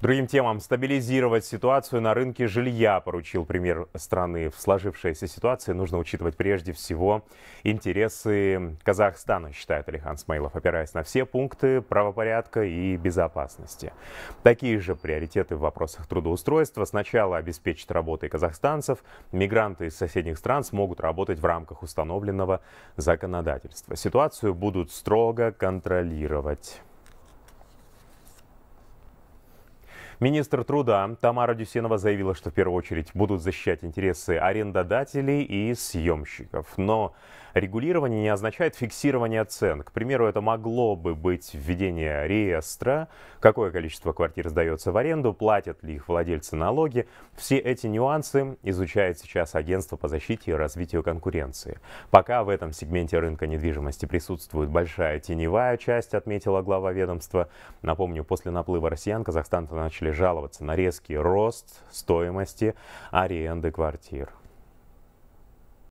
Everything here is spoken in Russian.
Другим темам. Стабилизировать ситуацию на рынке жилья, поручил премьер страны. В сложившейся ситуации нужно учитывать прежде всего интересы Казахстана, считает Алихан Смаилов, опираясь на все пункты правопорядка и безопасности. Такие же приоритеты в вопросах трудоустройства. Сначала обеспечить работой казахстанцев. Мигранты из соседних стран смогут работать в рамках установленного законодательства. Ситуацию будут строго контролировать. Министр труда Тамара Дюсенова заявила, что в первую очередь будут защищать интересы арендодателей и съемщиков. Но регулирование не означает фиксирование цен. К примеру, это могло бы быть введение реестра, какое количество квартир сдается в аренду, платят ли их владельцы налоги. Все эти нюансы изучает сейчас Агентство по защите и развитию конкуренции. Пока в этом сегменте рынка недвижимости присутствует большая теневая часть, отметила глава ведомства. Напомню, после наплыва россиян Казахстан начали жаловаться на резкий рост стоимости аренды квартир.